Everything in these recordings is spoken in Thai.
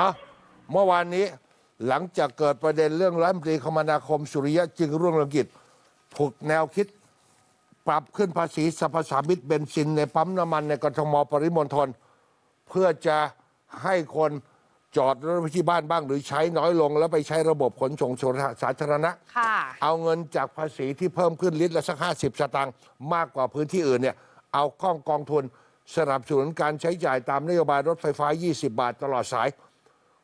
อะเมื่อวานนี้หลังจากเกิดประเด็นเรื่องรัฐมนตรีคมนาคม สุริยะจึงรุ่งเรืองกิจผุดแนวคิด ปรับขึ้นภาษีสรรพสามิตเบนซินในปั๊มน้ำมันในกรทมปริมณฑลเพื่อจะให้คนจอดรถที่บ้านบ้าง หรือใช้น้อยลงแล้วไปใช้ระบบขนส่งสาธารณะ เอาเงินจากภาษีที่เพิ่มขึ้นลิตรละสักหิบสตางค์มากกว่าพื้นที่อื่นเนี่ยเอาข้องกองทุนสนับสนุนการใช้จ่ายตามนโยบายรถไฟฟ้า 20 บาท ตลอดสาย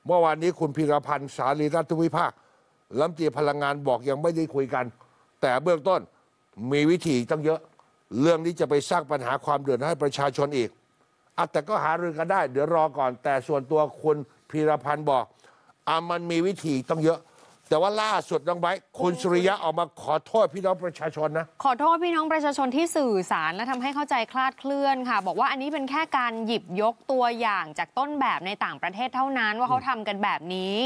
เมื่อวานนี้คุณพีรพันธ์สารีรัฐวิภาคลำาตีพลังงานบอกยังไม่ได้คุยกัน แต่เบื้องต้นมีวิธีตั้งเยอะเรื่องนี้จะไปสร้างปัญหาความเดือดร้อนให้ประชาชนอีกอแต่ก็หารือกันได้ เดี๋ยวรอก่อน แต่ส่วนตัวคุณพีรพันธ์บอกอ่ะมันมีวิธีตั้งเยอะแต่ว่าล่าสุดน้องไบ์คุณสุริยะออกมาขอโทษพี่น้องประชาชนนะขอโทษพี่น้องประชาชนที่สื่อสารและทำให้เข้าใจคลาดเคลื่อนค่ะ บอกว่าอันนี้เป็นแค่การหยิบยกตัวอย่างจากต้นแบบในต่างประเทศเท่านั้น ว่าเขาทำกันแบบนี้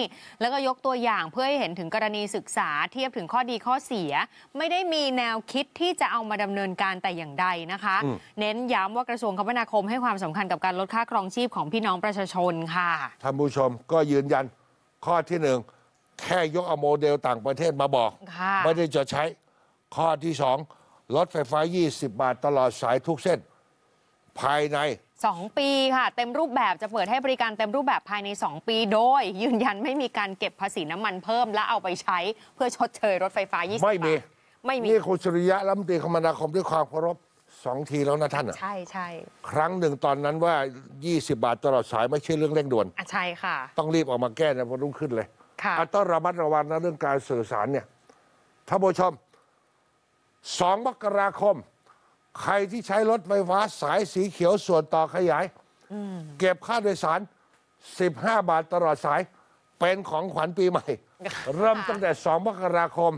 แล้วก็ยกตัวอย่างเพื่อให้เห็นถึงกรณีศึกษา เทียบถึงข้อดีข้อเสีย ไม่ได้มีแนวคิดที่จะเอามาดำเนินการแต่อย่างใดนะคะ เน้นย้ำว่ากระทรวงคมนาคม ให้ความสำคัญกับการลดค่าครองชีพของพี่น้องประชาชนค่ะท่านผู้ชมก็ยืนยันข้อที่หนึ่งแค่ยกเอาโมเดลต่างประเทศมาบอก ไม่ได้จะใช้ข้อที่สองรถไฟฟ้า 20 บาทตลอดสายทุกเส้นภายในสองปีค่ะ เต็มรูปแบบจะเปิดให้บริการเต็มรูปแบบภายใน 2 ปีโดย ยืนยันไม่มีการเก็บภาษีน้ำมันเพิ่มและเอาไปใช้เพื่อชดเชยรถไฟฟ้า20 บาทไม่มีไม่มีนี่คุณสุริยะรัฐมนตรีคมนาคมด้วยความเคารพสองทีแล้วนะท่านอ่ะใช่ใช่ครั้งหนึ่งตอนนั้นว่า 20บาท ตลอดสายไม่ใช่เรื่องเร่งด่วนอ่ะใช่ค่ะ ต้องรีบออกมาแก้นะเพราะรุ่งขึ้นเลยต้องระมัดระวังนะเรื่องการสื่อสารเนี่ยท่านผู้ชมสองมกราคม ใครที่ใช้รถไฟฟ้า สายสีเขียวส่วนต่อขยาย เก็บค่าโดยสาร 15 บาทตลอดสาย เป็นของขวัญปีใหม่ เริ่มตั้งแต่ 2 มกราคม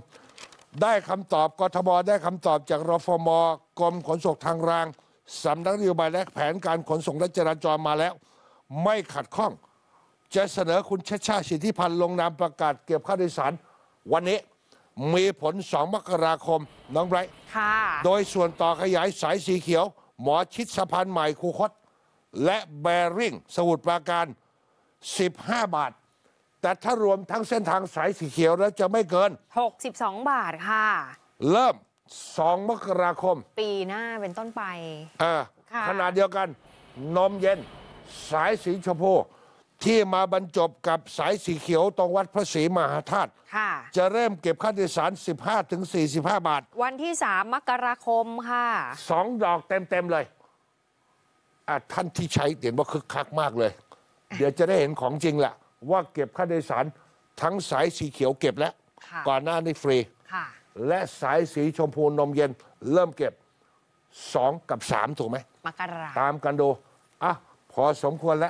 ได้คำตอบกทม ได้คำตอบจาก รฟม กรมขนส่งทางรางสำนักนโยบายและแผนการขนส่งและจราจรมาแล้ว ไม่ขัดข้องจะเสนอคุณชัชชาสิทธิพันธ์ลงนามประกาศเก็บค่าโดยสาร วันนี้มีผล 2 มกราคม น้องไบรท์โดยส่วนต่อขยายสายสีเขียว หมอชิดสะพานใหม่คูคต และแบริ่งสมุทรปราการ 15 บาท แต่ถ้ารวมทั้งเส้นทางสายสีเขียวแล้วจะไม่เกิน 62 บาทค่ะ เริ่ม 2 มกราคม ปีหน้าเป็นต้นไปขนาดเดียวกันนมเย็นสายสีชมพูที่มาบรรจบกับสายสีเขียวตรงวัดพระศรีมหาธาตุค่ะจะเริ่มเก็บค่าโดยสาร 15ถึง45 บาท วันที่ 3 มกราคมค่ะสองดอกเต็ม ๆ เลย ท่านที่ใช้เห็นว่าคึกคักมากเลย เดี๋ยวจะได้เห็นของจริงแหละว่าเก็บค่าโดยสาร ทั้งสายสีเขียวเก็บแล้ว ก่อนหน้านี้ฟรี และสายสีชมพูนมเย็นเริ่มเก็บ 2 กับ3ถูกไหมมกราตามกันดูอ่ะพอสมควรแล้ว